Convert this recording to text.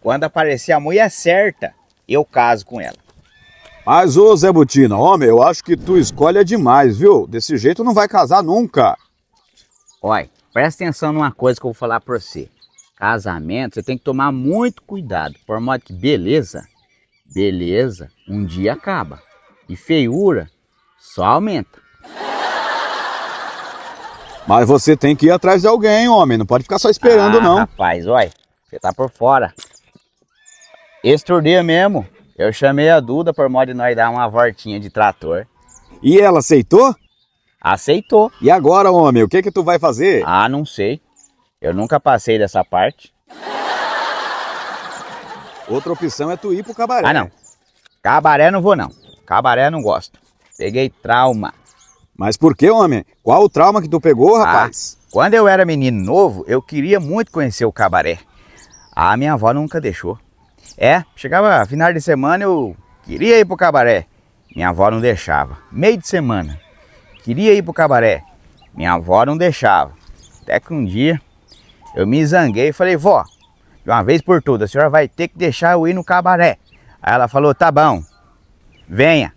Quando aparecer a mulher certa, eu caso com ela. Mas ô Zé Butina, homem, eu acho que tu escolhe é demais, viu? Desse jeito não vai casar nunca. Olha, presta atenção numa coisa que eu vou falar pra você. Casamento, você tem que tomar muito cuidado, por modo que beleza, beleza, um dia acaba. E feiura só aumenta. Mas você tem que ir atrás de alguém, homem. Não pode ficar só esperando, ah, não. Rapaz, olha, você tá por fora. Esse torneio é mesmo, eu chamei a Duda por modo de nós dar uma voltinha de trator. E ela aceitou? Aceitou. E agora, homem, o que que tu vai fazer? Ah, não sei. Eu nunca passei dessa parte. Outra opção é tu ir pro cabaré. Ah, não. Cabaré não vou, não. Cabaré não gosto. Peguei trauma. Mas por que, homem? Qual o trauma que tu pegou, ah, rapaz? Ah, quando eu era menino novo, eu queria muito conhecer o cabaré. A ah, minha avó nunca deixou. É, chegava final de semana, eu queria ir pro cabaré. Minha avó não deixava. Meio de semana, queria ir pro cabaré. Minha avó não deixava. Até que um dia eu me zanguei e falei, vó, de uma vez por todas, a senhora vai ter que deixar eu ir no cabaré. Aí ela falou, tá bom, venha.